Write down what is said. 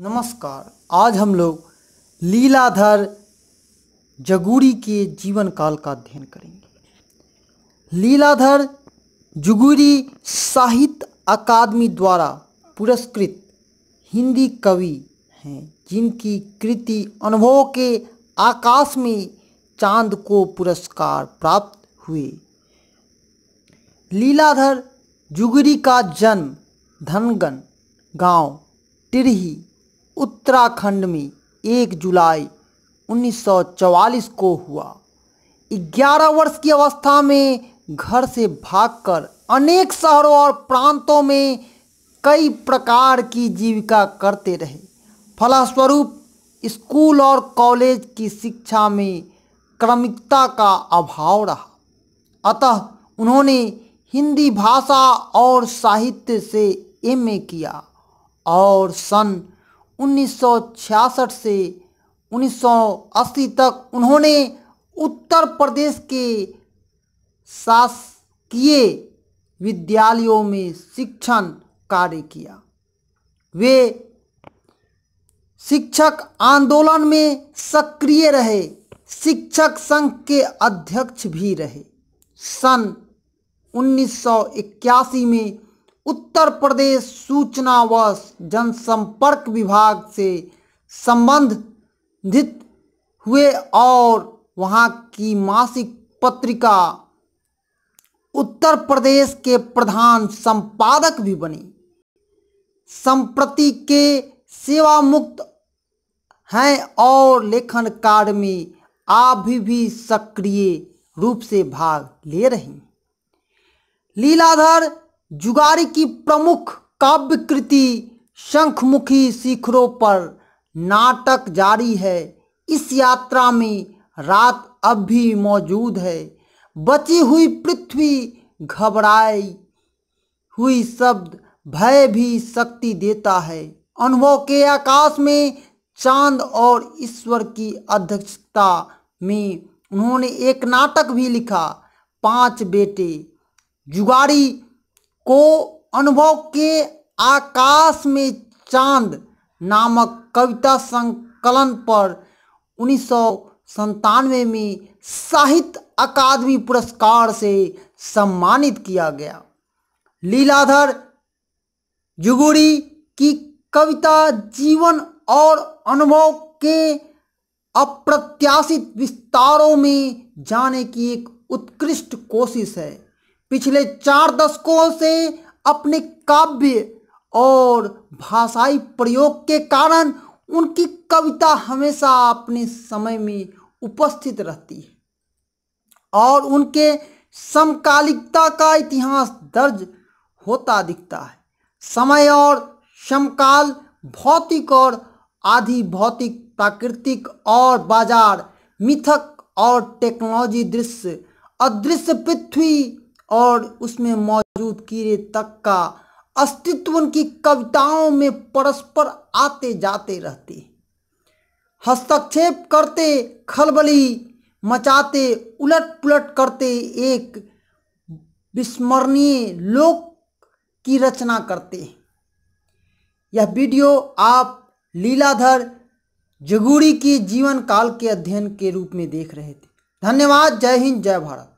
नमस्कार आज हम लोग लीलाधर जगूरी के जीवन काल का अध्ययन करेंगे लीलाधर जगूरी साहित्य अकादमी द्वारा पुरस्कृत हिंदी कवि हैं जिनकी कृति अनुभव के आकाश में चांद को पुरस्कार प्राप्त हुए लीलाधर जुगरी का जन्म धनगन गांव टिरही उत्तराखंड में एक जुलाई 1944 को हुआ 11 वर्ष की अवस्था में घर से भागकर अनेक शहरों और प्रांतों में कई प्रकार की जीविका करते रहे फलस्वरूप स्कूल और कॉलेज की शिक्षा में क्रमिकता का अभाव रहा अतः उन्होंने हिंदी भाषा और साहित्य से एम किया और सन 1966 से 1980 तक उन्होंने उत्तर प्रदेश के शासकीय विद्यालयों में शिक्षण कार्य किया वे शिक्षक आंदोलन में सक्रिय रहे शिक्षक संघ के अध्यक्ष भी रहे सन 1981 में उत्तर प्रदेश सूचना व जनसंपर्क विभाग से संबंधित हुए और वहाँ की मासिक पत्रिका उत्तर प्रदेश के प्रधान संपादक भी बने संप्रति के सेवा मुक्त हैं और लेखन कार्य में आप भी, भी सक्रिय रूप से भाग ले रहे हैं लीलाधर जुगारी की प्रमुख काव्य कृति शंखमुखी शिखरों पर नाटक जारी है इस यात्रा में रात अब भी मौजूद है बची हुई पृथ्वी घबराई हुई शब्द भय भी शक्ति देता है अनुभव के आकाश में चांद और ईश्वर की अध्यक्षता में उन्होंने एक नाटक भी लिखा पांच बेटे जुगारी को अनुभव के आकाश में चांद नामक कविता संकलन पर उन्नीस में साहित्य अकादमी पुरस्कार से सम्मानित किया गया लीलाधर जुगुड़ी की कविता जीवन और अनुभव के अप्रत्याशित विस्तारों में जाने की एक उत्कृष्ट कोशिश है पिछले चार दशकों से अपने काव्य और भाषाई प्रयोग के कारण उनकी कविता हमेशा अपने समय में उपस्थित रहती है और उनके समकालिकता का इतिहास दर्ज होता दिखता है समय और समकाल भौतिक और आधि भौतिक प्राकृतिक और बाजार मिथक और टेक्नोलॉजी दृश्य अदृश्य पृथ्वी और उसमें मौजूद कीड़े तक का अस्तित्व उनकी कविताओं में परस्पर आते जाते रहते हस्तक्षेप करते खलबली मचाते उलट पुलट करते एक विस्मरणीय लोक की रचना करते यह वीडियो आप लीलाधर जगूड़ी की जीवन काल के अध्ययन के रूप में देख रहे थे धन्यवाद जय हिंद जय भारत